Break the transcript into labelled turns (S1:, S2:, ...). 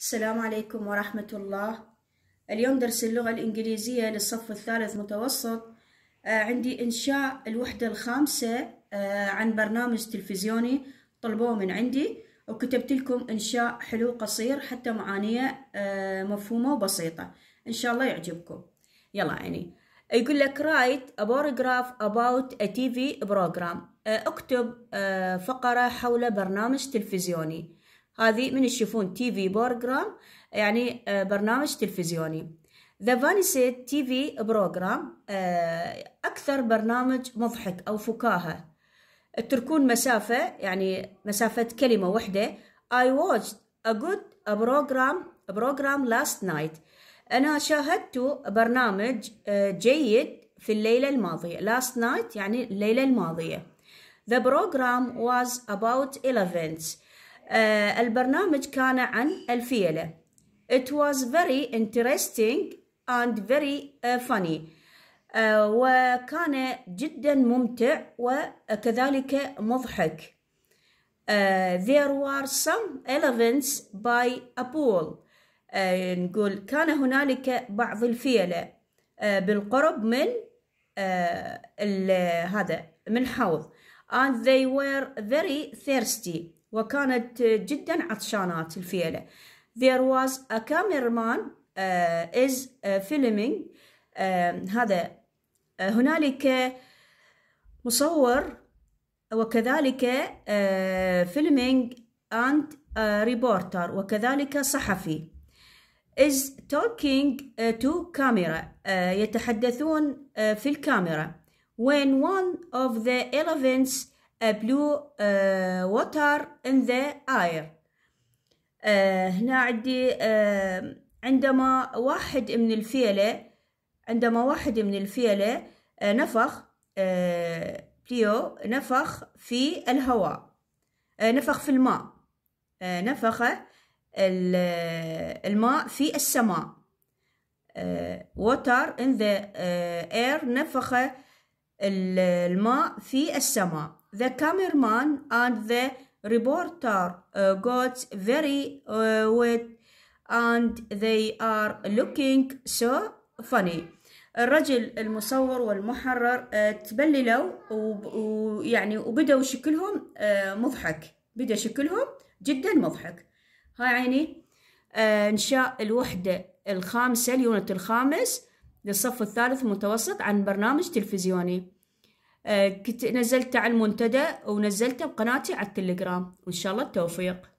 S1: السلام عليكم ورحمة الله اليوم درس اللغة الإنجليزية للصف الثالث متوسط آه، عندي إنشاء الوحدة الخامسة آه، عن برنامج تلفزيوني طلبوه من عندي وكتبت لكم إنشاء حلو قصير حتى معانية آه، مفهومة وبسيطة إن شاء الله يعجبكم يلا عيني يقول لك write a paragraph about a TV program اكتب فقرة حول برنامج تلفزيوني هذه من تشوفون تي في بروجرام يعني آه، برنامج تلفزيوني ذا فانيسيت تي في بروجرام آه، أكثر برنامج مضحك أو فكاهة تركون مسافة يعني مسافة كلمة واحدة I watched a good program program last night أنا شاهدت برنامج آه، جيد في الليلة الماضية last night يعني الليلة الماضية The program was about elephants البرنامج كان عن الفيلة It was very interesting and very funny وكان جدا ممتع وكذلك مضحك There were some elephants by a pool نقول كان هنالك بعض الفيلة بالقرب من هذا من حوض and they were very thirsty وكانت جدا عطشانات الفيلة there was a cameraman uh, is uh, filming uh, هذا uh, هنالك مصور وكذلك uh, filming and uh, reporter وكذلك صحفي is talking uh, to camera uh, يتحدثون uh, في الكاميرا when one of the elephants blue uh, water in the air uh, هنا عندي uh, عندما واحد من الفيلة عندما واحد من الفيلة نفخ بليو نفخ في الهواء نفخ في الماء نفخ الماء في السماء water in the air نفخ الماء في السماء The cameraman and the reporter uh, got very uh, wet and they are looking so funny الرجل المصور والمحرر آه، تبللوا ويعني وبدأوا شكلهم آه، مضحك بدأ شكلهم جدا مضحك هاي عيني آه، إنشاء الوحدة الخامسة اليونت الخامس للصف الثالث متوسط عن برنامج تلفزيوني آه، كنت نزلته على المنتدى ونزلته بقناتي على التليجرام وان شاء الله التوفيق